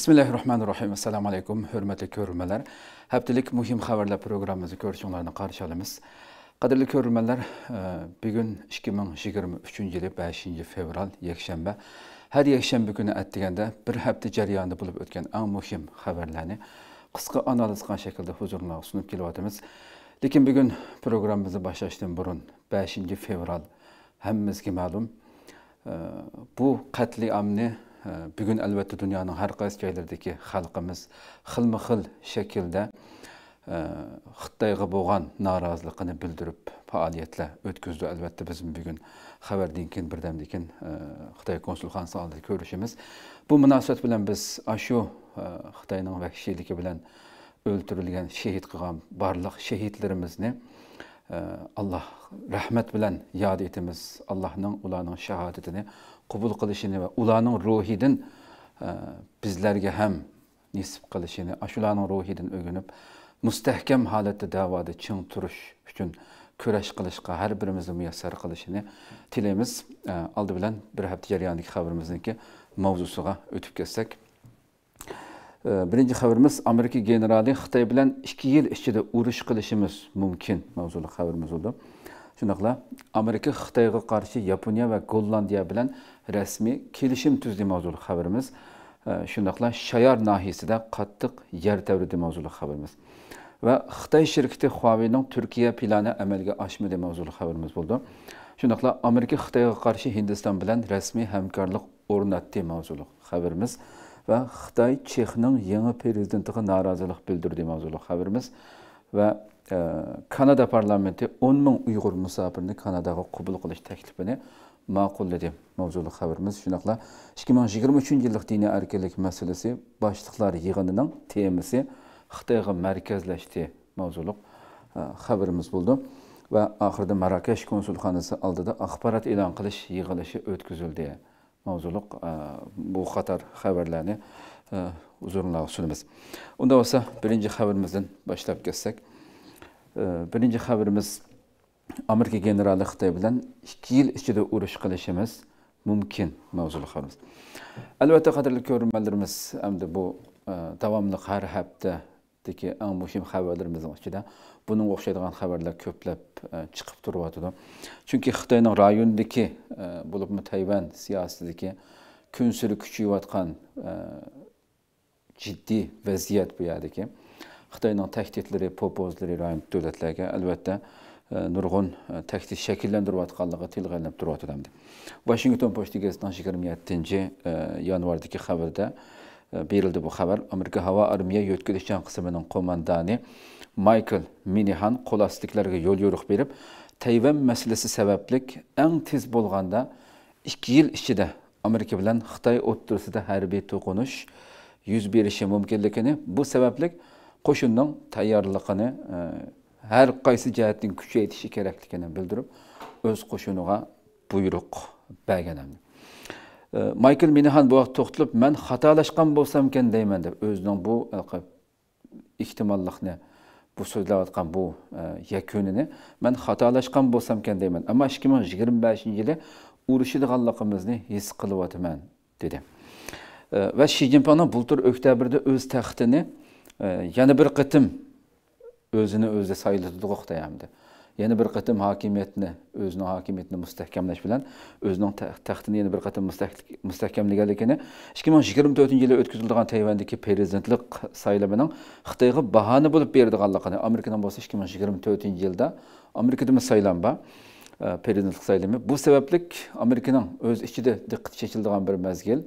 bismillahi rohmanir rohim assalomu alaykum hurmatli ko'rurmanlar haftalik muhim xabarlar programmamizni ko'rishinglarni qarshi olamiz qadrli ko'rurmanlar e, bugun ikki ming yigirma uchinchi yili beshinchi fevral yakshanba har yakshanba kuni atdiganda bir hafta jarayonida bo'lib o'tgan eng muhim xabarlarni qisqa analiz qilgan shaklda huzuringlarga sunib kelyotimiz lekin bugun programmamizni boshlashdan burun beshinchi fevral hammamizga ma'lum e, bu qatli qatliamni Э, бүгін әлбәтте дүнияның әрқайсы жайлардегі халқымыз қылма хыл шекілді Қытайға э, болған наразылығын білдіріп фаалиетле өткізді әлбәтте біздің бүгін хабардан кейін бірдәм декен Қытай э, консулханасы алдында көрішіміз бұл мұнасабат білән біз ашу Қытайның вәхшилігі білән өлтірілген шехид қылған барлық шехидлерімізді Allah rahmat bilan yod etimiz allohning ularning shahodatini qubul qilishini va ularning ruhidan e, bizlarga ham nisb qilishini shularning ruhidan o'rganib mustahkam holatda davoda ching turish uchun kurash qilishga har birimizni muyassar qilishini tilaymiz oldi e, bilan bir hafta jarayonidagi xabarimizniki mavzusiga o'tib ketsak birinci xəbərimiz Amerika generalı Xitay bilən 2 il içində uruş qilishimiz mümkün mövzulu xəbərimiz oldu. Şunaqla Amerika Xitayğa qarşı Yaponiya və Gollandiya bilən rəsmi kelişim tüzdi mövzulu xəbərimiz. Şunaqla Şayar nahiyəsində qattiq yer təvridi mövzulu xəbərimiz. Və Xitay şirkəti Huawei-nin Türkiyə planı əməlgə aşmadı mövzulu xəbərimiz oldu. Şunaqla Amerika Xitayğa qarşı Hindistan bilən rəsmi həmkarlıq ornatdı mövzulu xəbərimiz. va xitoy chexning yangi prezidentiga norozilik bildirdi mavzuli xabarimiz va e, kanada parlamenti o'n ming uyg'ur musofirni kanadaga qubul qilish taklifini ma'qulladi mavzuli xabarimiz shunaqla ikki ming yigirma uchinchi yillik diniy erkinlik masalasi boshliqlar yig'inining temasi xitoyga markazlashdi mavzuliq e, xabarimiz bo'ldi va oxirida marakash konsulxonasi oldida axborot e'lon qilish yig'ilishi o'tkazildi mavzuliq e, bu qator xabarlarni huzurlarga e, sunamiz unda bo'lsa birinchi xabarimizdan boshlab ketsak e, birinchi xabarimiz amerika generali xitoy bilan ikki yil ichida urush qilishimiz mumkin mavzuli xabarimiz albatta qadrli ko'rmanlarimiz endi bu davomli har haftadagi eng muhim xabarlarimizni ichida bunga o'xshaydigan xabarlar ko'plab e, chiqib turyotidi chunki xitoyning rayondagi e, bo'libmi tayvan siyosatidagi kun sari kuchayayotgan e, jiddiy vaziyat bu yerdagi xitoyning tahdidlari popozlari rayon davlatlarga albatta nurg'un tahdid shakllantirayotganligi tilga ilinib turyotidi washington pochta gazetining yigirma yettinchi yanvardagi xabarda berildi bu xabar amerika havo armiya yo'tkilish jang qismining qo'mondoni Michael minihan qo'l ostiliklarga yo'l yo'riq berib tayvan masalasi sabablik eng tez bo'lganda ikki yil ichida amerika bilan xitoy o'ttirisida harbiy to'qinish yuz berishi mumkinligini bu sababli qo'shinning tayyorligini e, har qaysi jihatdan kuchaytirishi kerakligini bildirib o'z qo'shiniga buyruq bergan e, Michael minihan bu vaqt to'xtalib man xatolashgan bo'lsamkan deyman deb o'zining bu ehtimollikni bu so'zlayotgan bu e, yakunini men xatolashgan bo'lsamkan deyman ammo ikki ming yigirma beshinchi yili urishadiganligimizni his qilyapman dedi e, va shi zinpinni bultur oktyabrda o'z taxtini e, yana bir qitim o'zini o'zi saylatdi to'xtayamdi yana bir qatim hokimiyatni o'zini hokimiyatini mustahkamlash bilan o'zining taxtini yana bir qatim mustahkamlaganligini ikki ming yigirma to'rtinchi yili o'tkazilgan tayvandagi prezidentlik saylamining xitoyga bahona bo'lib berdiganligini amerikadan bo'lsa ikki ming yigirma to'rtinchi yilda amerikada saylanba e, prezidentlik saylami bu sabablik amerikaning o'z ichida diqqat chekiladigan bir mazgil e,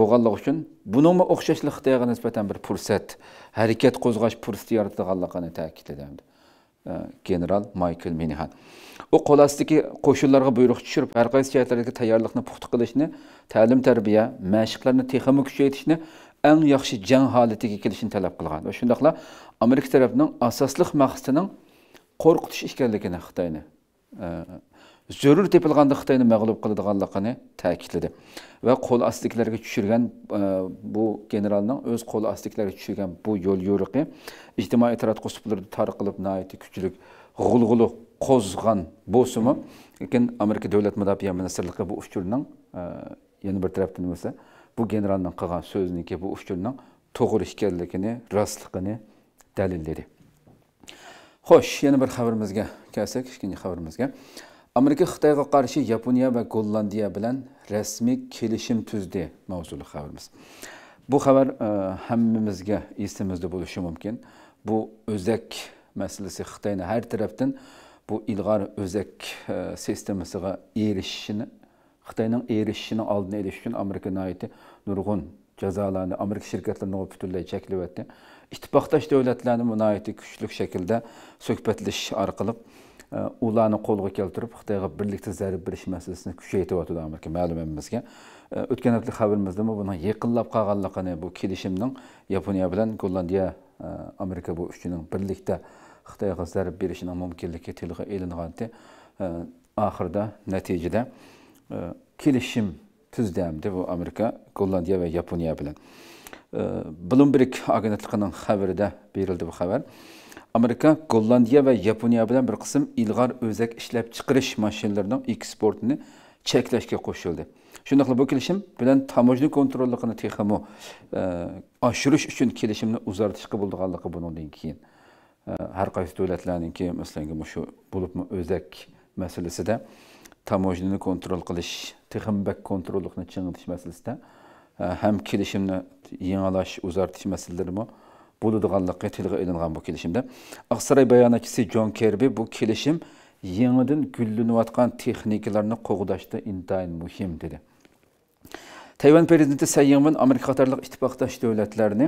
bo'lganligi uchun buningmi o'xshashli xitoyga nisbatan bir fursat harakat qo'zg'ash fursati yaratadiganligini ta'kidladi general Michael Minihan. O kolastiki koşullarga buyruk çürüp, her kaysi cahitlerdeki tayarlıqını puhtu kılışını, təlim tərbiyə, məşiqlerini texamı küşü etişini, ən yaxşı can haleti kekilişini tələb kılgan. Ve Amerika tərəfinin asaslıq məqsidinin zörür tepilganda Xitayni məğlub qıldığanlığını təkidlədi. Və qol astiklərə düşürgən e, bu generalın öz qol astiklərə düşürgən bu yol yoruqi ictimai etirat qusuplarında tarqılıb nəhayəti küçülük g'ulg'ulu qo'zg'an bo'simi lekin amerika davlat mudofaa ministrligi bu e, yana bir bu generalning qilgan so'ziniki bu uchurning to'g'ri ekanligini rostligini dalilladi xo'sh yana bir xabarimizga kelsak ikkinchi xabarimizga amerika xitoyga qarshi yaponiya va gollandiya bilan rasmiy kelishim tuzdi mavzuli xabarimiz bu xabar e, hammamizga esimizda bo'lishi mumkin bu o'zak masalasi xitoyni har tarafdan bu ilg'or o'zak e, sistemasiga erishishini xitoyning erishishini oldini olish uchun amerika noiti nurg'un jazolarni amerika shirkatlarini butunlay cheklayapti ittifoqdosh davlatlarni munoiti kuchli shaklda suhbatlashish orqali ularni qo'lga keltirib xitoyga birlikda zarb berish masalasini kuchaytiryotdi amerika ma'lum emasga o'tgan hafta xabarimizdami buni yaqinlab qolganligini bu kelishimning yaponiya bilan gollandiya amerika bu uchining birlikda xitoyga zarb berishini mumkinligi tilga ilinganti oxirida natijada kelishim tüzdemdi bu Amerika, Gollandiya ve Yaponiya bilen. Bloomberg agentliğinin haberi de verildi bu haber. amerika gollandiya va yaponiya bilan bir qism ilg'or o'zak ishlab chiqarish mashinalarining eksportini cheklashga qo'shildi shundoqla bu kelishim bilan tamojna kontrolligini texmu oshirish e, uchun kelishimni uzartishga bo'lganligi bundan keyin e, har qaysi davlatlarninki masalan shu bo'libmi o'zak masalasida tamojnani kontrol qilish texmbak kontrollikni chingitish masalasida e, ham kelishimni yangilash uzartish masalalarimi bo'ladiganligi tilga ilingan bu kelishimda aqsaray bayonotchisi John Kirby bu kelishim yangidan gullanayotgan texnikalarni qo'g'dashda intayin muhim dedi tayvan prezidenti sayyanvan amerika qatorliq ittifoqdosh davlatlarni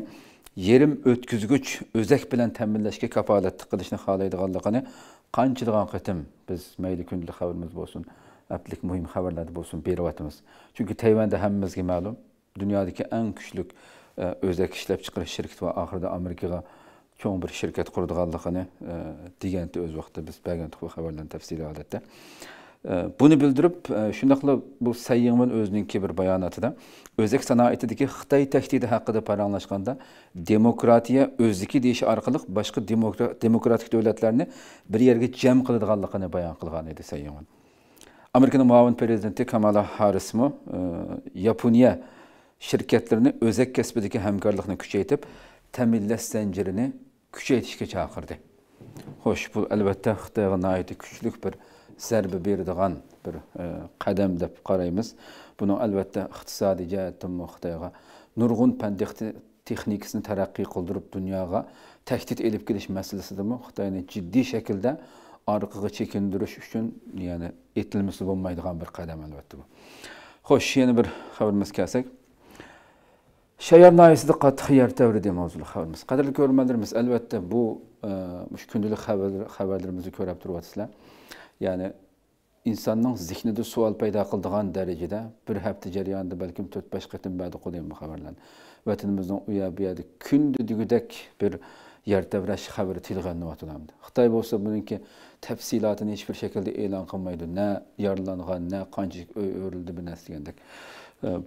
yerim o'tkazgich o'zak bilan ta'minlashga kafolatlik qilishni xohlaydiganligini qanchaligan qitim biz mayli kundalik xabarimiz bo'lsin aplik muhim xabarlarda bo'lsin beryapmiz Çünkü tayvanda hammamizga ma'lum Dünyadaki en kuchli o'zak ishlab chiqarish shirkati va oxirida amerikaga cho'ng bir shirkat quradiganligini deganda o'z vaqtida biz bagan xabardan tafsiliy holatda buni bildirib shundoqla bu sayyingman o'ziningki bir bayonotida o'zak sanoatidagi xitoy tahdidi haqida paranglashganda demokratiya o'zniki deyish orqali boshqa demokratik davlatlarni bir yerga jam qiladiganligini bayon qilgan edi sayyingman amerikaning muavin prezidenti kamala harrismi yaponiya şirketlerini özek kesbideki hemkarlıkını küçeytip təminləş zəncirini küçəytişə çakırdı. Hoş, bu elbette Xitayğa naiti küçülük bir zərbə verdiğən bir e, de karayımız. Bunun elbette əlbəttə cahitim bu Xitayğa nurgun pendekti texnikasını tərəqqi kıldırıp dünyaya təhdid edib de bu Xitayını ciddi şekilde arqığı çekindiriş üçün, yani, etilməsi olmaydığan bir qədəm elbette bu. Hoş, yeni bir haberimiz gəlsək. shayar noyasida qattiq yer tavrida mavzuli xəbərimiz. qadrli ko'rmanlarimiz albatta bu e, shu kundalik xabarlarimizni ko'rib turyapsizlar ya'ni insonning zehnida savol paydo qiladigan darajada bir hafta jarayonida balkim 4-5 qətin bədə qo'ydim bu xabarlarni vatanimizning u yoq bu yoqda kundi degudek bir yer tavrash xabari tilg'anyotilamdi xitoy bo'lsa ki, tafsilotini hech bir shaklda e'lon qilmaydi na yaralangan na qancha o'rildi bu narsa degandek e,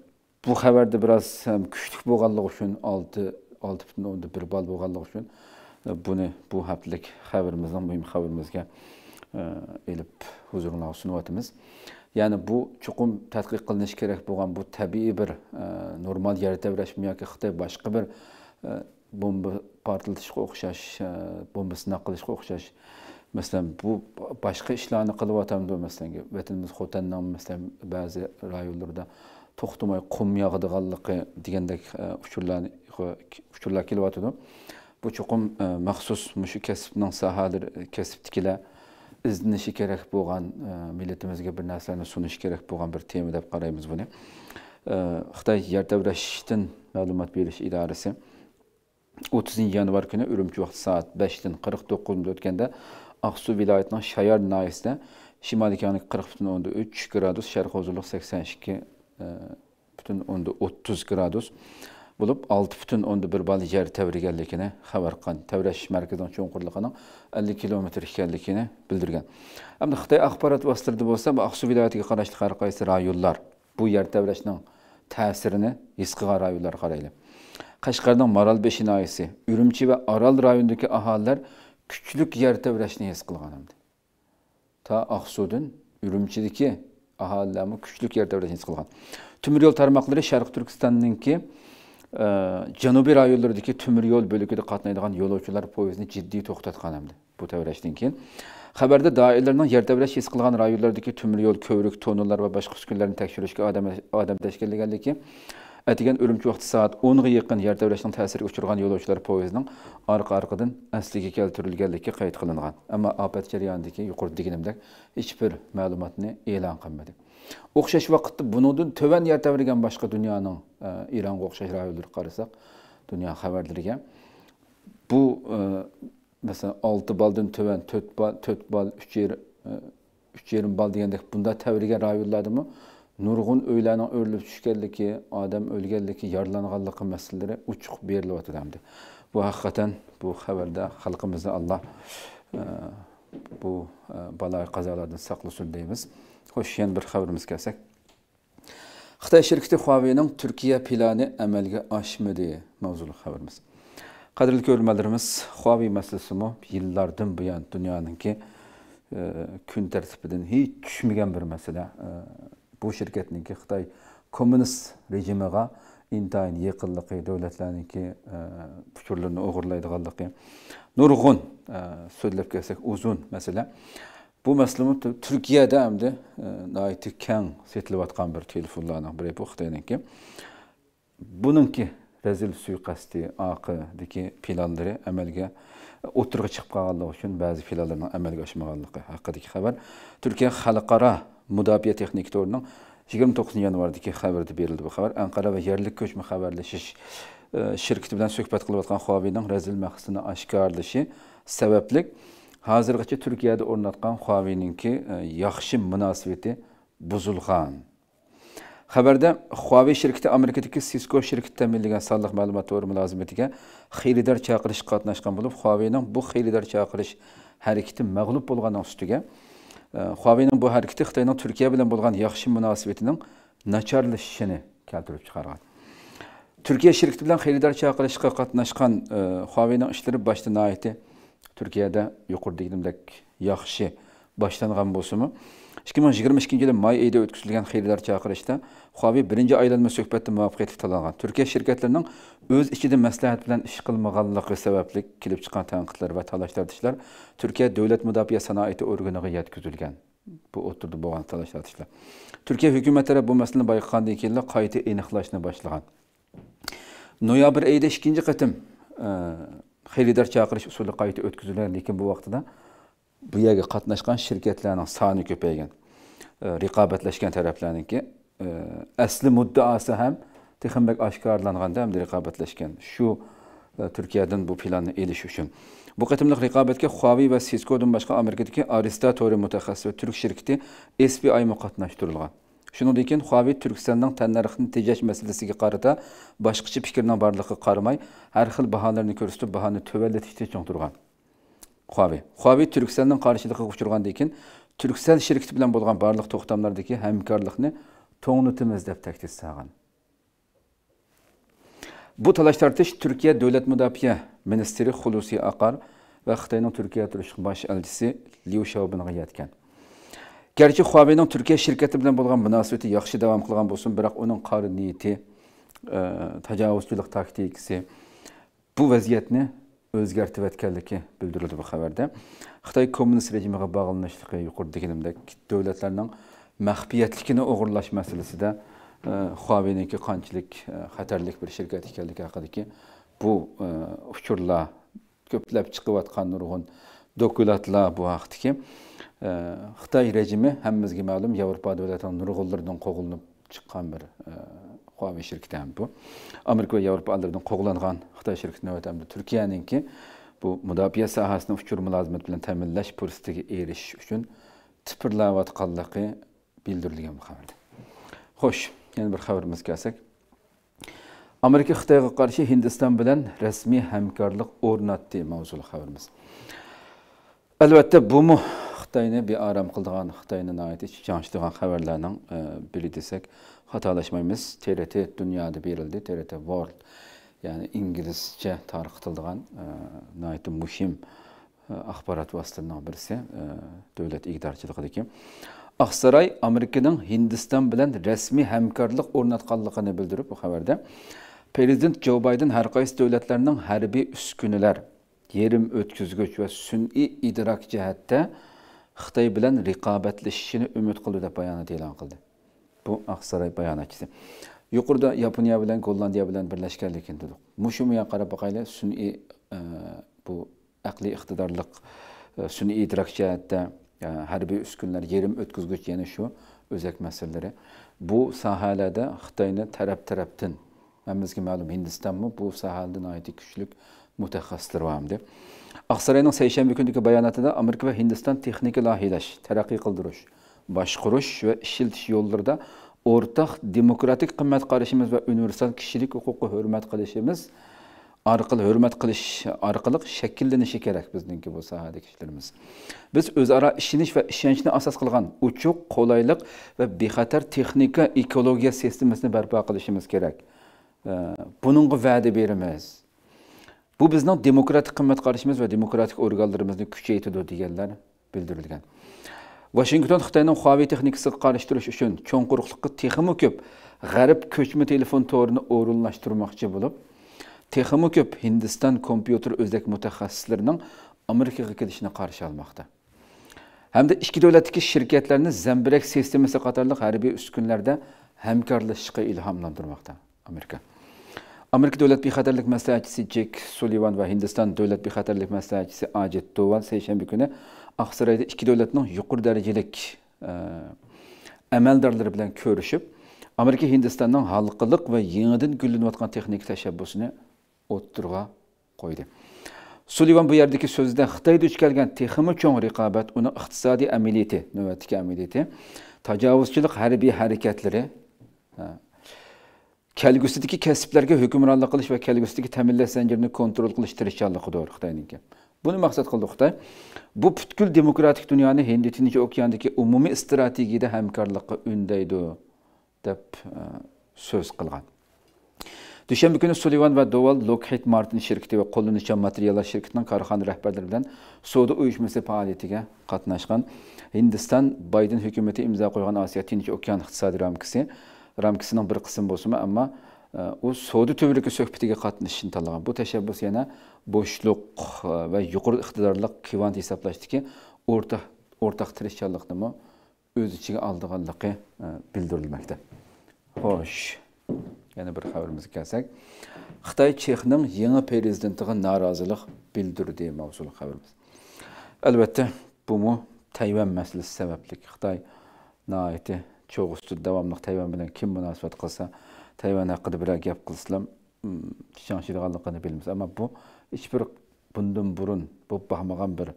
bu xabarda biroz kuchlik bo'lganligi uchun olti olti butun o'nda bir ball bo'lganligi uchun buni e, bu haftalik xabarimizdan muhim xabarimizga ilib huzuringizga sunyapmiz ya'ni bu chuqum tadqiq qilinishi kerak bo'lgan bu tabiiy bir e, normal yer tevrash yoki xitoy boshqa bir e, bomba portlatishga o'xshash bomba sinab qilishga o'xshash masalan bu boshqa ishlarni qilyapti masalan vatanimiz xotandan masalan ba'zi rayonlarda to'xtamay qum yog'diganligi degandek uchurlarni e, uchurlar e, kelyotidi bu chuqum e, maxsus shu kasbning sohadir kasbnikilar izlanishi kerak bo'lgan millatimizga bir narsalarni sunish kerak bo'lgan bir tema deb qaraymiz buni xitoy yer tabrashdan ma'lumot berish idorasi o'ttizinchi yanvar kuni urumchi vaqt soat beshdan qirq to'qqizda o'tganda aqsu viloyatining shayar nayisida shimoliy okeani qirq butun uch gradus sharq huzurliq sakson ikki бүтін онды 30 градус болып 6 бүтін онды бір бал жер тәвіргенлігіне хабар қылған тәврәш мәркізінің чоңқырлығының 50 километр екенлігіне білдірген әмді қытай ақпарат бастырды болса ақсу вилаятыға қарашлы әрқайсы районлар бұл жер тәврәшнің тәсіріні ес қылған районлар қарайлы қашқардың марал бешинайысы үрімчи ва арал районындағы аһалылар күчлік жер тәврәшні ес қылған әмді та ақсудың үрімчидегі aholilarni kuchlik yerde öyle his qilgan temir yo'l tarmoqlari sharq e, janubiy rayonlardagi temir yo'l bo'lagida qatnaydigan yo'lovchilar poyezdini jiddiy to'xtatgan hamda bu tavrashdan keyin xabarda doirlarning yer davlat his qilgan rayonlardagi temir yo'l ve başka va boshqa uskunlarni tekshirishga odam odam ki Ətigən ölümkü vaxtı saat 10-a yaxın yer dövləşinin təsiri uçurğan yolçular poyezdinin arqa-arqadan əsliga keltirilgənlikə qeyd qılınğan. Amma apət cəryanındakı yuqurda deginimdək heç bir məlumatını elan qılmadı. Oxşaş vaxtda bunundan tövən yer dövrgən başqa dünyanın İranğa oxşaş rayonları qarasaq, dünya xəbərlərinə bu məsələn 6 baldan tövən 4 bal, 4 bal, 3 yer 3 yerin bal deyəndə bunda təvrigə rayonlardımı? mı? nurg'un uylarning o'rilib tushganligi odam o'lganligi yorlanganligi masalalari uchuq berilyotdi bu haqiqatan bu xabarda xalqimizni alloh e, bu e, balo qazolardan saqlasin deymiz xo'sh yana bir xabarimizga kelsak xitoy shirkati huaveyning turkiya plani amalga oshmadi mavzuli xabarimiz qadrli ko'rmalarimiz huavey masalasimi yillardan buyon dunyoniki e, kun tartibidan hech tushmagan bir masala bu shirkatniki xitoy kommunist rejimiga intayin yaqinligi davlatlarniki fikrlarni e, o'g'irlaydiganligi nurg'un e, so'zlab kelsak uzun masala bu masalani turkiyada hamda e, nihoyatda kang setilayotgan bir telefonlarni biri bu xitoyniki buningki razil suiqasdi oqidagi planlari amalga o'tirg'i chiqib qolganligi uchun ba'zi filallarning amalga oshmaganligi haqidagi xabar turkiya xalqaro mudofaa texniktorining 29 to'qqizinchi yanvardagi xabarda berildi bu xabar anqara va yerlik ko'chma xabarlashish e, shirkati bilan suhbat qilayotgan huaveyning razil mahsulini oshkorlashi sababli hozirgacha turkiyada o'rnatgan huaveyninki e, yaxshi munosabati buzilgan xabarda huavey shirkati amerikadagi Cisco shirkati tomonidan sonliq ma'lumot to'g'ri mulozimatiga xaridor chaqirish qatnashgan bo'lib huaveyning bu xaridor chaqirish harakati mag'lub bo'lganning ustiga Xaveynin bu hərəkəti Xitayının Türkiyə ilə olan yaxşı münasibətinin naçarlaşışını keltirib çıxarğan. Türkiyə şirkəti ilə xeyridar çağırışqa qatnaşqan Xaveynin e, işləri başda nəhayət Türkiyədə yuqur deyilmdək yaxşı başlanğan bolsunmu? 2022-yilda may oyida o'tkazilgan xeyrlar chaqirishda Huawei birinchi aylanma suhbatda muvaffaqiyatli tanlangan. Turkiya shirkatlarining o'z ichida maslahat bilan ish qilmaganligi sababli kelib chiqqan tanqidlar va talash tortishlar Turkiya davlat mudofaa sanoati organiga yetkazilgan. Bu o'tirdi bo'lgan talash tortishlar. Turkiya hukumatlari bu masalani bayqandan keyin qayta aniqlashni boshlagan. Noyabr oyida ikkinchi qatim e, xeyridor chaqirish usuli qayta o'tkazilgan, lekin bu vaqtda bu yerga qatnashgan shirkatlarning soni ko'paygan e, raqobatlashgan taraflarniki e, asli muddaosi ham texambak oshkorlanganda hamda raqobatlashgan shu e, turkiyadan bu planni elish uchun bu qatimliq raqobatga huaviy va siskodan boshqa amerikadagi arista to'ri mutaxassis va turk shirkiti sbimi qatnashtirilgan shuningdek keyin huaviy turkistonning tannarxini tejash masalasiga qarata boshqacha fikrning borligiga qaramay har xil baholarni ko'rsatib bahoni tuvallatishda chong turgan Huawei. Huawei Türkistan'dan karşılık kuşurgan dikin. Türkistan şirket bilen bulgan barlak toktamlar dikin. Hem karlak ne? Tonglu temizde tekrar sağan. Bu talaş tartış Türkiye Devlet Müdafiye Ministeri Hulusi Akar ve Xitay'ın Türkiye Turşuk Baş Elçisi Liu Xiaobin gayetken. Gerçi Huawei'nin Türkiye şirketi bilen devam kılgan bolsun. Bırak onun bu o'zgartirib aytganligi bildirildi bu xabarda xitoy kommunist rejimiga bog'linishligi yuqori deganimdek davlatlarning maxfiyatligini o'g'irlash masalasida e, huaveyniki qanchalik e, xatarlik bir shirkat ekanligi haqidagi bu uchurlar e, ko'plab chiqayotgan nurg'un dokumentlar bu haqdagi xitoy rejimi hammamizga ma'lum yevropa davlatining nurg'unlaridan qo'g'ilib chiqqan bir Huawei şirkəti həm bu. Amerika və Avropa allarından qoğulanğan Xitay şirkəti növbəti həm də Türkiyəninki bu müdafiə sahəsini uçur mülazimət bilan təminləş fürsətinə erişiş üçün tipirləyətqanlığı bildirilən bu xəbərdir. Xoş, yəni bir xəbərimiz gəlsək. Amerika Xitayğa qarşı Hindistan bilan rəsmi həmkarlıq ornatdı mövzulu xəbərimiz. Əlbəttə bumu Xitayını bir aram qıldığan, Xitayını nəhayət iç canşdığan xəbərlərinin e, biri desək, e, xataalashmaymiz trt Dünya'da berildi trt world ya'ni inglizcha tarqitilgan e, muhim e, axborot vositalaridan birisi e, davlat ig'dorchiligidagi aqsaroy amerikaning hindiston bilan rasmiy hamkorlik o'rnatganligini bildirip bu haberde, prezident Joe Biden har qaysi herbi harbiy uskunalar yerim o'tkazgich va sun'iy idrok jihatda xitoy bilan raqobatlashishini umid qildi deb bayonot e'lon qildi bu Aksaray bayanatçısı. Yukarıda Japonya bilen Hollanda bilen birleşkenlikin dedik. Muşumuya Karabakayla sünni e, bu akli iktidarlık, e, sünni idrakçiyette, e, harbi üskünler, yerim ötküzgüç yeni şu özek meseleleri. Bu sahalede Xitayını taraf taraftan, memizki malum Hindistan mı bu sahalden ait güçlük mütexassisdir vardı. Aksaray'ın Seyşembe gündeki bayanatında Amerika ve Hindistan teknik lahileş, terakki kıldırış. başqurish va ishiltish yo'llarida o'rtaq demokratik qimmat qarashimiz va universal kishilik huquqi hurmat qilishimiz orqali hurmat qilish orqali shakllanishi kerak bizningki bu sohadagi ishlarimiz biz o'zaro ishonish va ishonchni asos qilgan uchuq qulaylik va bexatar texnika ekologiya sistemasini barpo qilishimiz kerak buningga va'da beramiz bu bizning demokratik qimmat qarashimiz va demokratik organlarimizni kuchaytirdi deganlar bildirilgan Washington Xitoyning Huawei texnikasiga qarashtirish uchun cho'nqurliqqa texmi ko'p g'arb ko'chma telefon torini o'rinlashtirmoqchi bo'lib, texmi ko'p Hindiston kompyuter o'zbek mutaxassislarining Amerikaga kelishini qarshi olmoqda. Hamda ikki davlatdagi shirkatlarni zambirak sistemasi qatorliq harbiy uskunlarda hamkorlashishga ilhomlantirmoqda Amerika. Amerika Davlat Bexatarlik maslahatchisi Jek Sullivan va Hindiston Davlat Bexatarlik maslahatchisi Ajit Doval seshanba kuni Aqsarayda iki dövlətin yuqur dərəcəlik e, əməldarları ilə görüşüb Amerika Hindistanın halqılıq və yenidən güllənib atqan texniki təşəbbüsünü oturğa qoydu. Sullivan bu yerdəki sözdə Xitay düç gələn texniki çox rəqabət, onun iqtisadi əməliyyəti, növbəti əməliyyəti, təcavüzçülük hərbi hərəkətləri, e, kelgüsüdəki kəsblərə hökmranlıq qilish və kelgüsüdəki təminləş zəncirini kontrol qilish tirişçiligidir Xitayınınki. Buni maqsad qildi Xitoy. Bu butkul demokratik dunyoni Hind Tinch okeanidagi umumiy strategiyada hamkorlikqa undaydi deb e, so'z qilgan. dushanba kuni Sullivan ve doval Lockheed martin şirketi ve qo'llanuvchan materyaller shirkitining korxona rehberlerinden, bilan savdo uyushmasi faoliyatiga Hindistan, Biden hükümeti imza koyan Asya osiyo tinch okean iqtisodiy ramkasi ramkasining bir qismi bo'lsinmi ammo u Saudi tövlüki söhbətigə qatnışını talagan. Bu təşəbbüs yana boşluq və yuqur iqtidarlıq kivant hesablaşdı ki, ortaq ortaq tirişçilikni mə öz içinə aldığanlığı bildirilməkdə. Xoş. Yəni bir xəbərimizə gəlsək, Xitay Çexinin yeni prezidentinə narazılıq bildirdiyi mövzulu xəbərimiz. Əlbəttə, bu mu Tayvan məsələsi səbəblik Xitay naiti çoğustu davamlıq Tayvan bilan kim münasibət qılsa, Tayvan hakkında bir gap kılsılam, hmm, şanşırganlıkını bilmez. Ama bu, hiçbir bundan burun, bu bakmagan bir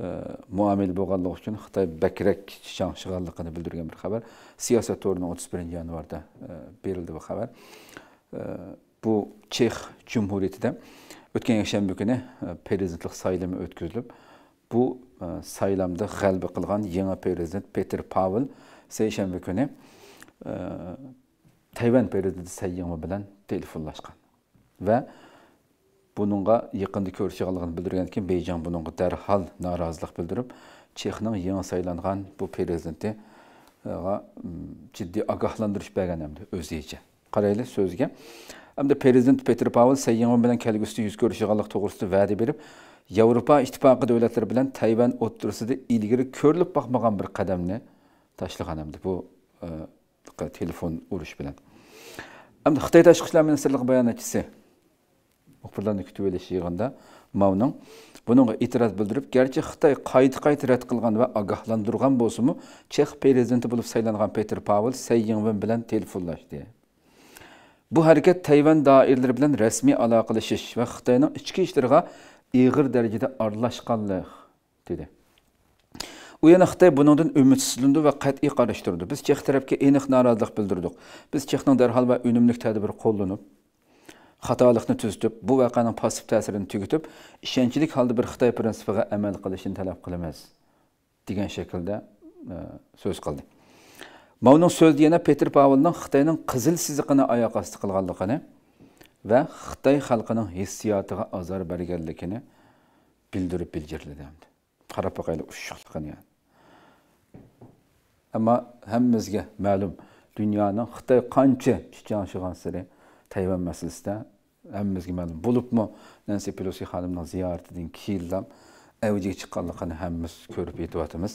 e, muamil boğallık için Xitay bekrek şanşırganlıkını bildirgen bir haber. Siyaset torunun 31. yanvarda e, verildi bu haber. E, bu Çek Cumhuriyeti de ötken yaşambi günü e, prezidentlik sayılımı ötküzülüp, bu e, sayılamda g'alba qilgan yangi prezident Peter Pavel seshanba kuni Tayvan prezidenti bilen telefonlaşkan ve telefonlashgan yakın buningga yaqinda ko'rishganligini bildirgandan keyin Beyjing buningga darhol norozilik bildirib, Chexning yangi saylangan bu prezidenti e, ciddi agahlantirish bergan hamda o'zicha. sözge, so'zga. Hamda prezident Petr Pavel Say Yingwe bilan kelgusida yuz ko'rishganlik to'g'risida va'da berib, Avrupa ittifoqi davlatlari bilen Tayvan o'ttirisida ilgari ko'rilib boqmagan bir qadamni tashlagan hamda bu e, ушунака телефон өріш білін. эми кытай тышкы иштер баян этчиси мухбирлерди күтүп эле жыйганда маунун бунунга итираз билдирип герчи кытай кайта кайта рад кылган ва агахландырган болсому чех президенті болып сайланған петер павел сеййинвин менен bu harakat tayvan doiralari bilan rasmiy aloqalashish va xitoyning ichki darajada u yana xitoy buningdan umidsizlandi va qat'iy qarash turdi biz chex tarafga білдірдік. norozilik bildirdik biz chexning darhol va unumli tadbir qo'llanib xatolikni вақаның bu voqeaning түгітіп, ta'sirini tugutib бір holda bir xitoy prinsipiga amal қылымыз. talab qilamiz degan shaklda so'z qildi Петр so'zi yana petr xitoyning qizil siziqini oyoq osti va xitoy xalqining hissiyotiga ammo hammamizga ma'lum dunyoni xitoy qancha chichanshig'an siri tayvan masalasida hammamizga ma'lum bo'libmi nansi pelosi xonimni ziyoratidan keyin ham avjiga chiqqanligini hammamiz ko'rib yetyapmiz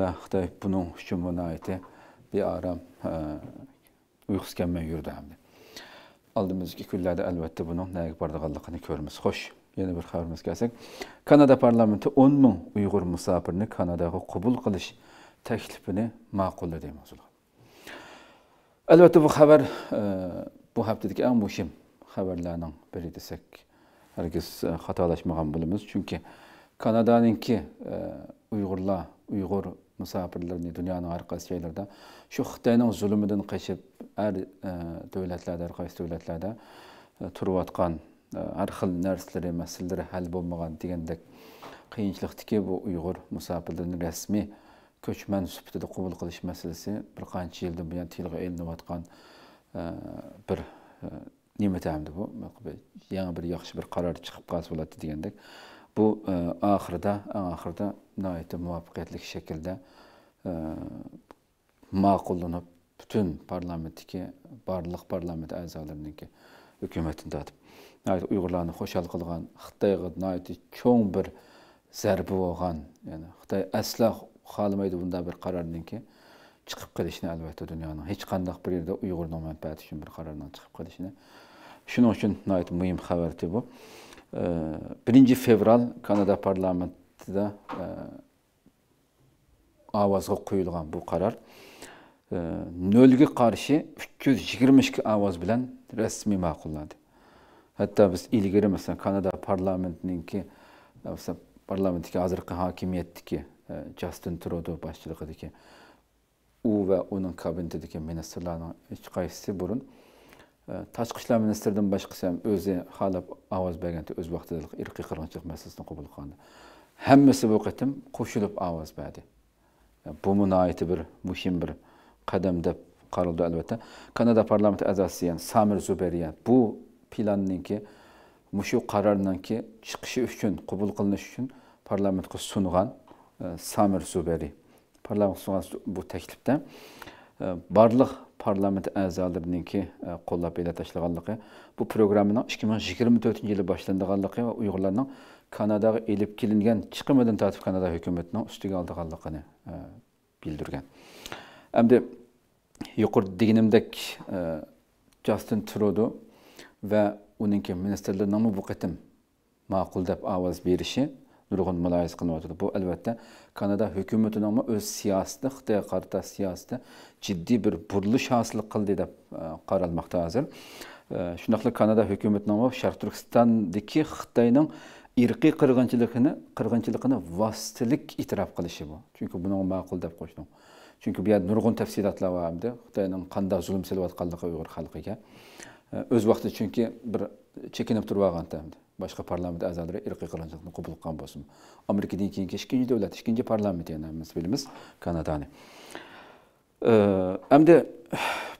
va xitoy buning uchun munayiti bearam uyqusi kelmay yurdi hamda oldimizgi kunlarda albatta buning nega bordiganligini ko'ramiz xo'sh yana bir xabarimizga kelsak kanada parlamenti o'n ming uyg'ur musafirini kanadaga qabul qilish taklifini ma'qulla deya mavzu albatta bu xabar e, bu haftadagi eng muhim xabarlarning biri desak hargiz e, xatolashmagan bo'lamiz chunki kanadaninki e, uyg'urlar uyg'ur musofirlarni dunyoni har qaysi joylarida shu xitoyning zulmidan qochib har davlatlarda har qaysi davlatlarda turayotgan har xil narsalari masalalari hal bo'lmagan degandek qiyinchilikdiki bu uyg'ur musofirlarni rasmiy ko'chman sifatida qabul qilish masalasi bir qancha yildan buyon tilga ilinayotgan e, bir e, nemat hamdi bu yangi bir yaxshi bir qaror chiqib qolsa bo'ladi degandek bu oxirida e, oxirida nihoyatda muvaffaqiyatli shaklda ma'qullanib butun parlamentdagi barliq parlament a'zolariniki hukumatini tatib uyg'urlarni xo'shal qilgan xitoyga nihoyatda cho'ng bir zarba bo'lgan ya'ni xitoy aslo xohlamaydi bunday bir qarordan keyin chiqib qilishni albatta dunyoni hech qanday bir yerda uyg'urni manfaati uchun bir qarordan chiqib qilishni shuning uchun muhim xabar bu e, birinchi fevral kanada parlamentida e, ovozga qo'yilgan bu qaror e, nolga qarshi uch yuz yigirma ikki ovoz bilan rasmiy ma'qullandi hatto biz ilgari masalan kanada parlamentniki masalan parlamentdagi hozirgi hokimiyatniki Justin Trudeau boshchiligidagi u va uning kabinetidagi ministrlarning hiç qaysisi burun e, tashqi ishlar ministridan boshqasi ham o'zi avaz ovoz öz o'z vaqtida irqiy qirg'inchilik masalasini qabul qilgandi hammasi bu qatim qo'shilib ovoz berdi e, bu munoiti bir muhim bir qadam deb qaraldi albatta kanada parlamenti a'zosi yani samir zuberiyan bu muşu mushu ki chiqishi uchun qabul kılınış uchun parlamentga sungan samir Zuberi parlament suhbati bu taklifda barlıq parlament a'zolarininki e, qo'llab bela təşkilatlığı bu proqramının 2024-cü ilə to'rtinchi və boshlanganligi va elib kelingan chiqimidan tortib kanada hökumətinin ustiga oldiganligini e, bildirgan endi yuqur deganimdek e, Justin Trudeau va onunki ministrlarning bu qatim ma'qul deb ovoz berishi nurg'un muloyiza qilinyotidi bu albatta kanada hukumatinimi o'z siyosati xitoyga qarata siyosati jiddiy bir burilish hosil qildi deb e, qaralmoqda hozir e, shundoqli kanada hukumatinimi sharq turkistondagi xitoyning irqiy qirg'inchiligini qirg'inchiligini vositalik e'tirof qilishi bu chunki buni ma'qul deb qo'shdim chunki bu yerda nurg'un tafsilotlar bor endi xitoyning qanday zulm selayotganligi uyg'ur xalqiga e, o'z vaqtida chunki bir chekinib turib olgan başqa parlament əzaları irqi qılınacaqını qəbul qan bolsun. Amerikadan keyinki ikinci dövlət, ikinci parlament yəni biz bilimiz Kanadanı. Əmdə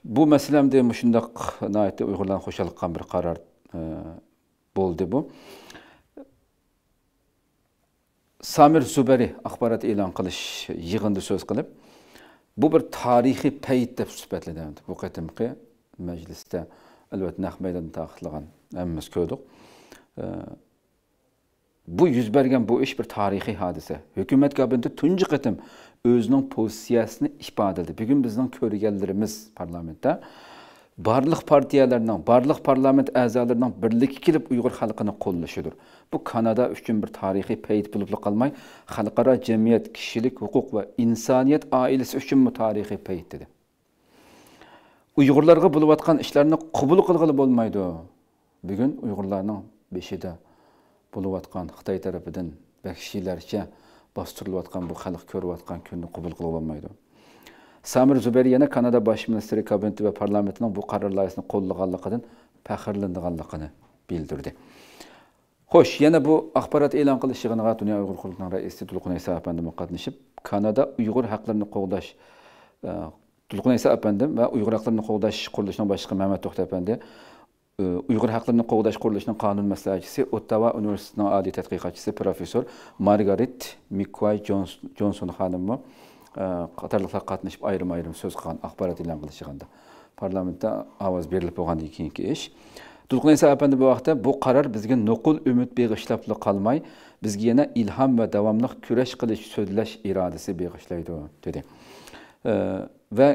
bu məsələmdə məşindaq nəhayət Uyğurların xoşalıq qan bir qərar boldu bu. Samir Zuberi axbarat elan qilish yığında söz qilib bu bir tarixi peyt deb suhbatladi bu qatimqi majlisda albatta naq maydonda taqiqlagan hammamiz ko'rdik bu yuz bergan bu ish bir tarixiy hodisa hukumat kabineti tunji qatim o'zining edildi. ifodaladi bugun bizning ko'rganlarimiz parlamentda Barlıq partiyalarından, barlıq parlament a'zolarining birlik kelib uyg'ur xalqini qo'llashidir bu kanada uchun bir tarixiy peyit bo'lib qolmay xalqaro jamiyat kishilik huquq va insoniyat oilasi uchun bu tarixiy peyit dedi uyg'urlarga bo'layotgan ishlarni qabul qilg'ili bo'lmaydi bugun uyg'urlarning beshida bo'layotgan xitoy tarafidan vahshiylarcha bostirilayotgan bu xalq ko'rayotgan kunni qabul qila olmaydi samir zubayr yana kanada bosh ministri kabineti va parlamentining bu qaror loyihasini qo'llaganligidan faxrlanganligini bildirdi xo'sh yana bu axborot e'lon qilish yig'iniga dunyo uyg'ur qurultining raisi tulqunaysa afandi qatnashib kanada uyg'ur haqlarini qo'llash tulqunaysa e, apandim va uyg'ur haqlarini qo'llash qurilishining boshlig'i mamat to'xta apandi Ee, uyg'ur haqlarini qo'g'dash qurilishining Kanun maslahatchisi ottava universitetining oliy tadqiqotchisi professor margaret mikway Johnson xonimmi e, qatorliqlar qatnashib ayrim Ayrım so'z qilgan axborot e'lon qilishganda parlamentda ovoz berilib bo'lgandan keyingi ish to'lqin iso apandi bu vaqtda bu qaror bizga nuqul umid beg'ishlabli qolmay bizga yana ve Devamlı davomli kurash qilish so'zlash irodasi beg'ishlaydi dedi ee, va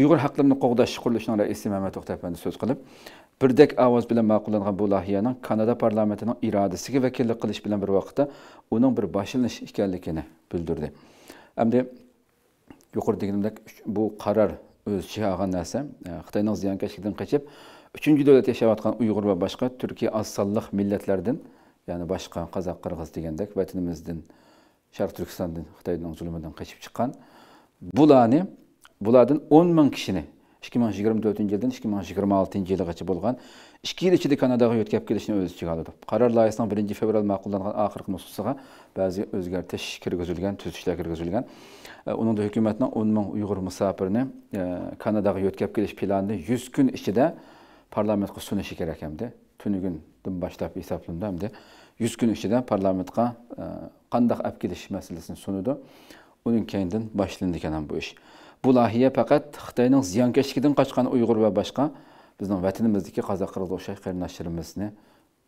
uyg'ur haqlarini qo'g'dash qurilishining Mehmet Oktay to'xtaefendi Söz qilib birdek avaz bilan ma'qullangan bu loyihaning Kanada parlamentining irodasiga vakillik qilish bilan bir vakitte onun bir boshlanish ekanligini bildirdi. Hamda yuqori deganimdek bu karar o'z ichiga olgan narsa e, Xitoyning ziyonkashlikdan qochib uchinchi davlat yashayotgan Uyg'ur va boshqa turkiy ozsonliq millatlardan, ya'ni boshqa qozoq qirg'iz degandek vatanimizdan Sharq Turkistondan Xitoyning kaçıp çıkan bu bularni bulardan 10 ming kishini ikki ming yigirma to'rtinchi yildan ikki ming yigirma oltinchi yilgacha bo'lgan ikki yil ichida kanadaga yo'tkab kelishni o'z ichiga oladi qaror loyihasining birinchi fevral ma'qullangan oxirgi nusxasiga ba'zi o'zgartish kirgizilgan tuzatishlar kirgizilgan uningda hukumatni o'n ming uyg'ur musofirni e, kanadaga yo'tkab kelish planini yuz kun ichida parlamentga sunishi kerak hamda tunigundan boshlab hisoblandi hamda yuz kun ichida parlamentga e, qandaq olib kelish masalasini sunadi uning keyindan boshlandi ekan bu ish Bu layihə faqat Xitayının ziyankeşlikdən qaçqan Uyğur və başqa bizim vətənimizdəki qazaqlarla oxşar qardaşlarımızı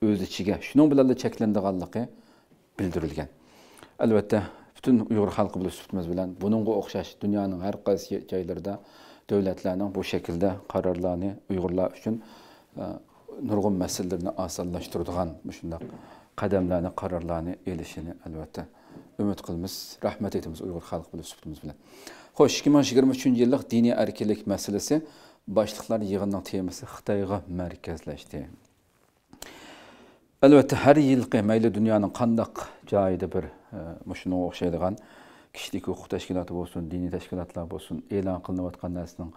öz içigə şunun bilan da çəkləndiganlığı bildirilgan. Əlbəttə bütün Uyğur xalqı bilan sübutimiz e, bilan bununla oxşar dünyanın hər qaysı yerlərində dövlətlərin bu şəkildə qərarlarını Uyğurlar üçün nurgun məsələlərini asanlaşdırdıqan şundaq qədəmlərini, qərarlarını elişini əlbəttə ümid qılmız, rəhmət etimiz Uyğur xalqı bilan sübutimiz bilan. xo'sh ikki ming yigirma uchinchi yillik diniy erkinlik masalasi boshliqlar yig'inining temasi xitoyga markazlashdi albatta har yilgi mayli dunyoning qandaq joyida bir e, shunga o'xshaydigan kishilik huquq tashkiloti bo'lsin diniy tashkilotlar bo'lsin e'lon qilinayotgan narsaning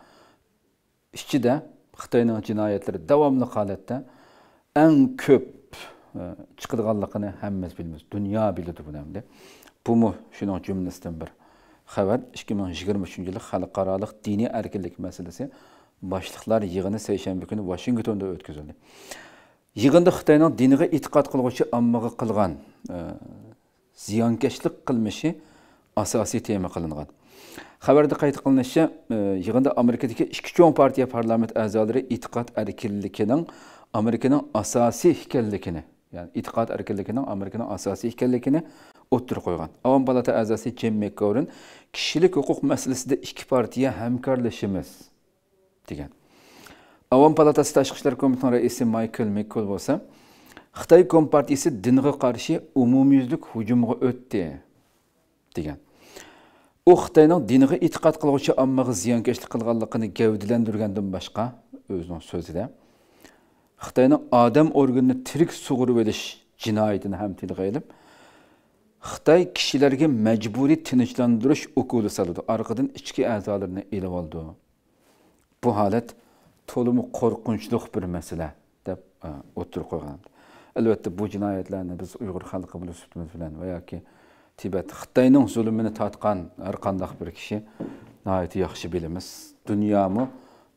ichida xitoyning jinoyatlari davomli holatda eng ko'p e, chiqadiganligini hammamiz bilamiz dunyo biladi buni hamda bumi shuning jumlasidan bir xəbər 2023-cü il xalqaralıq dini ərkillik məsələsi başlıqlar yığını səyşənbə günü Washingtonda ötküzüldü. Yığında Xitayning diniga etiqod qilguvchi ommaga qilgan e, ziyonkashlik qilmishi asosiy tema qilingan. Xabarda qayd qilinishicha, e, yig'inda Amerika'daki ikki çoğun partiye parlament a'zolari e'tiqod erkinligining Amerikaning asosiy ekanligini, ya'ni e'tiqod erkinligining Amerikaning asosiy ekanligini o'tirib qo'ygan Avon palata a'zosi kem mekkovrin kishilik huquq masalasida ikki partiya hamkorlashimiz degan Avon palatasi tashqi ishlar komitetining raisi Michael Mekkol bo'lsa xitoy kompartiyasi dinga karşı umumyuzlik hujumga o'tdi degan O xitoyning dinga e'tiqod qiluvchi ommaga ziyonkashlik qilganligini gavdilantirgandan boshqa o'zining so'zida xitoyning odam organini tirik sug'urib olish jinoyatini ham tilga ilib xitoy kishilarga majburiy tinchlantirish ukuli soladi orqadan ichki a'zolarini ilib oldi bu holat to'limi qo'rqinchli bir masala deb e, o'tirib qo'ygan albatta bu jinoyatlarni biz uyg'ur xalqi bilan sutimiz bilan va yoki tibat xitoyning zulmini tortgan har qanday bir kishi nihoyatda yaxshi bilamiz dunyomi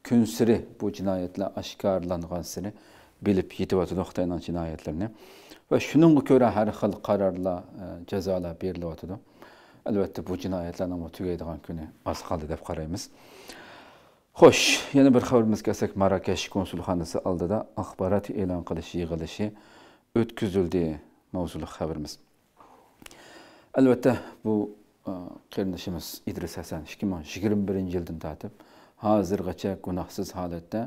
kun siri bu jinoyatlar oshkorlangan siri bilib yetyotidi xitoyning jinoyatlarini va shuningga ko'ra har kararla qarorlar e, jazolar berilyotidi Elbette bu jinoyatlarni tugaydigan kuni oz qoldi deb qaraymiz Hoş yeni bir xabarimizga kelsak marakash konsulxonasi oldida axborot ilan qilish yig'ilishi o'tkazildi mavzuli haberimiz. Elbette bu qarindoshimiz e, İdris hasan ikki ming yigirma birinchi yildan tortib hozirgacha gunohsiz holatda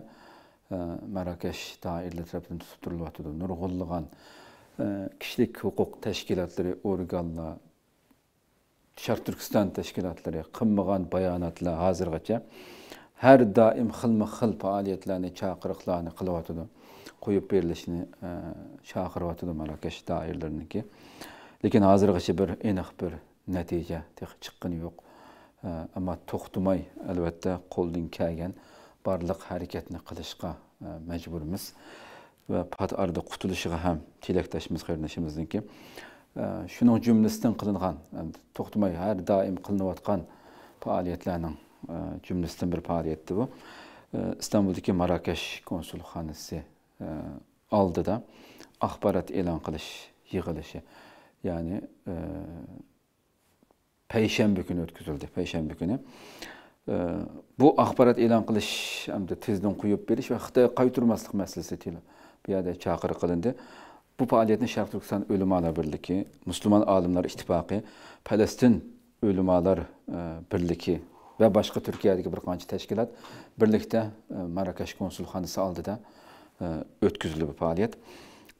e, marakash doiralari tarafidan tutib turilyotidi nurg'unlagan kishilik huquq tashkilotlari organlar sharq turkiston tashkilotlari qilmagan bayonotlar hozirgacha har doim xilma xil faoliyatlarni chaqiriqlarni qilyotidi qo'yib berilishini chaqiryotidi e, marokash doirlarniki lekin hozirgacha bir aniq bir natija chiqqani yo'q e, ammo to'xtamay albatta qo'ldan kelgan barliq harakatni qilishga e, majburmiz ve pat arada kutuluşuğa hem tilektaşımız kardeşimizinki. E, şunun cümlesinden kılıngan, yani toktumay her daim kılınıvatkan faaliyetlerinin e, cümlesinden bir faaliyetti bu. E, İstanbul'daki Marrakeş konsulhanesi aldı da akbarat ilan kılış yığılışı. Yani e, Peyşembe günü ötküzüldü. Peyşembe günü. E, bu akbarat ilan kılış hem de tezden kuyup veriş ve Xitay kayıtırmaslık meselesi değil. bir yerde çakırı qilindi bu faoliyatni sharq turkiston o'limalar birligi musulmon olimlar ittifoqi falastin o'limalar e, birligi va boshqa turkiyadagi bir qancha tashkilot birlikda e, marakash konsulxonasi oldida e, o'tkazildi bu faoliyat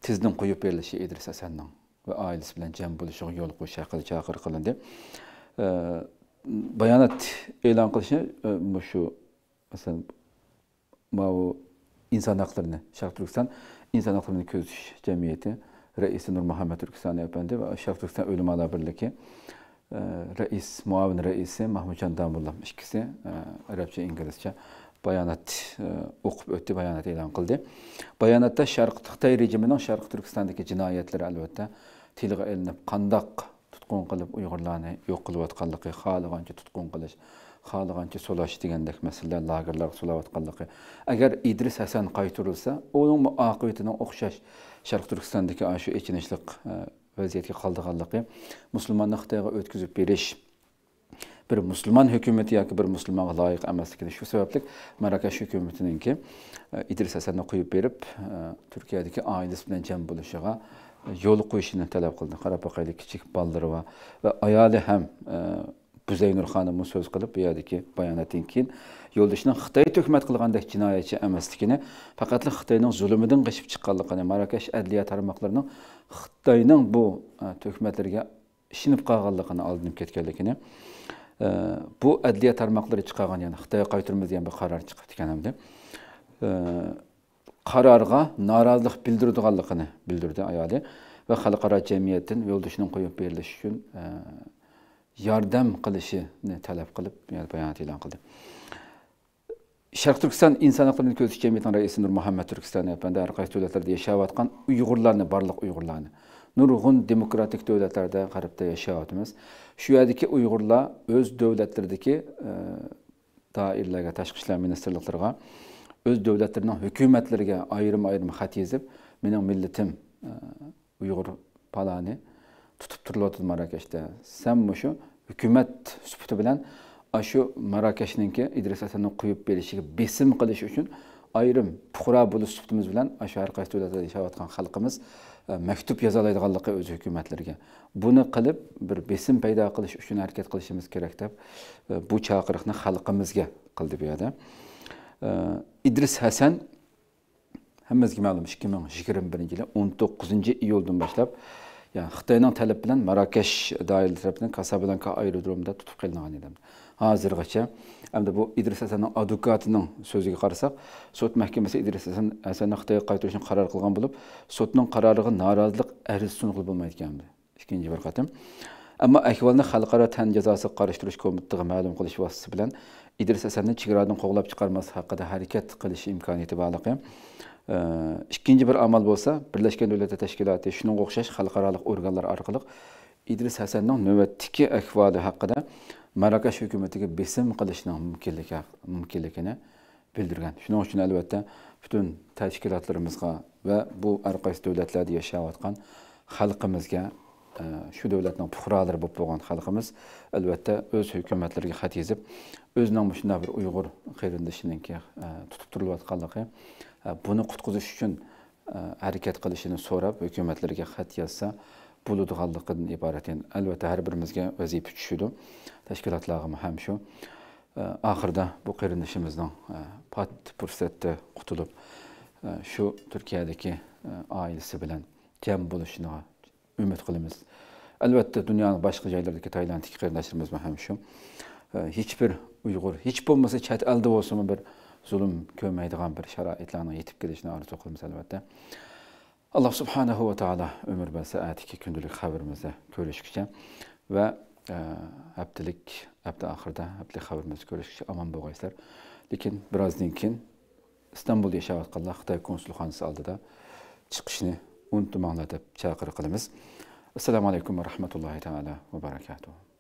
Tizdin qo'yib berilishi idris asanning va oilasi bilan jam bo'lishiga yo'l qo'yish haqida chaqir qilindi bayonot e'lon şu, shu masalan İnsan Haklarını, Şark Türkistan İnsan Haklarını Köz Cemiyeti Reisi Nur Muhammed Türkistan Efendi ve Şah Türkistan Ölümalar Birliği e, Reis, Muavin Reisi Mahmud Can Damurla ikisi e, Arapça, İngilizce bayanat e, okup ötü bayanat ilan kıldı. Bayanatta Şark Tıhtay rejiminin Şarkı Türkistan'daki cinayetleri elbette tilga elinip kandak tutkun kılıp Uygurlarını yok kılıp atkallıkı, haliganca tutkun kılış, xalıqan ki, solaşı digəndək məsələlər, lağırlar, sulavatqallıqı. Əgər İdris Həsən qaytırılsa, onun aqibətinə oxşaş Şərq Türkistandakı aşı ekinişlik e, vəziyyətə qaldıqallıqı müsəlmanlıq Xitayğa ötküzüb veriş bir musulman hökuməti yoki bir musulmonga layiq emasligini shu sababli marakash hukumatininki e, idris asanni qo'yib berib e, turkiyadagi oilasi bilan jam bo'lishiga yo'l qo'yishini talab qildi qarab boqaylik kichik bolalari va ayoli ham buzaynur xonimni so'z qilib bu yerdagi bayonotdan keyin yo'ldoshning xitoy tuhmat qilgandek jinoyatchi emasligini faqatli xitoyning zulmidan qishib chiqqanligini marokash adliya tarmoqlarining xitoyning bu tuhmatlarga ishinib qolganligini oldinib ketganligini bu adliya tarmoqlari chiqargan ya'ni xitoyga qaytirmiz degan bir qaror chiqibdi qarorga norozilik bildirdiganligini bildirdi ayoli va xalqaro jamiyatdan yo'ldoshning qo'yib berilishi uchun yardım qilishini talab qilib bayonot e'lon qildi sharq turkiston inson huquqlari ko'zitish jamiyatining raisi nur muhammad turkiston apandi har qaysi davlatlarda yashayotgan uyg'urlarni barliq uyg'urlarni nurg'un demokratik davlatlarda g'arbda yashayapmiz shu yerdagi uyg'urlar o'z davlatlaridagi e, doirlarga tashqi ishlar ministrliklariga o'z davlatlarining hukumatlariga ayrim ayrim xat yezib mening millatim e, uyg'ur palani tutib turilyotdi marakashda san shu hukumat suhbati bilan shu marokashninki idris asanni quyib berishiga besim qilish uchun ayrim puqra bo'lish suhbatimiz bilan shu har qaysi davlatda yashayotgan xalqimiz e, maktub yozolaydiganligi o'z hukumatlariga buni qilib bir besim paydo qilish uchun harakat qilishimiz kerak deb e, bu chaqiriqni xalqimizga qildi bu yerda idris hasan hammamizga ma'lum ikki ming yigirma birinchi yili o'n to'qqizinchi iyuldan boshlab ya'ni xitoyning talabi bilan marakash doirali tarafidan kasablanka aerodromida tutib qilingan edi hozirgacha hamda bu idris hasanni advokatining so'ziga qarasak sud mahkamasi idris hasan hasanni xitoyga qaytarishni qaror qilgan bo'lib sudning qaroriga norozilik arz sunqil bo'lmaydigan ikkinchi bir qatim ammo ahvolni xalqaro tan jazosi qarashtirish qo'mitasiga ma'lum qilish vositasi bilan idris hasanni chegaradan qo'g'lab chiqarmas haqida harakat qilish imkoniyati borligi Э, ikkinchi bir amal bo'lsa birlashgan davlatlar tashkiloti shunga o'xshash xalqaro organlar orqali idris hasanning navbatdagi ahvoli haqida marokash hukumatiga besim qilishning mumkinligi mumkinligini bildirgan shuning uchun albatta butun tashkilotlarimizga va bu har davlatlarda yashayotgan xalqimizga e, shu davlatning puhralari bo'lib bo'lgan xalqimiz albatta o'z hukumatlariga xat yozib o'zining shunday bir uyg'ur qarindoshininki e, tutib turilayotganligi Э, buni qutqizish uchun э, harakat qilishini so'rab hukumatlarga xat yozsa bo'ladiganligidan iborat endi albatta har birimizga vazifa tushadi tashkilotlarimiz ham shu э, oxirida bu qarindoshimizdan pat fursatda qutulib shu turkiyadagi oilasi bilan jam bo'lishini umid qilamiz albatta dunyoni boshqa joylaridagi tailanddagi qarindoshlarimiz ham shu hech bir uyg'ur hech bo'lmasa chet elda bo'lsinmi bir zulm ko'rmaydigan bir sharoitlarning yetib kelishini orzu qilamiz albatta alloh subhanahu va taolo umr va saatiki kundalik xabarimizda ko'rishguncha va e, haftalik hafta oxirida haftalik xabarimizni ko'rishguncha omon bo'lg'aysizlar lekin birozdan keyin istanbulda yashayotganlar xitoy konsulxonasi oldida chiqishni unutmanglar deb chaqiriq qilamiz assalomu alaykum va rahmatullohi taala va barakatuh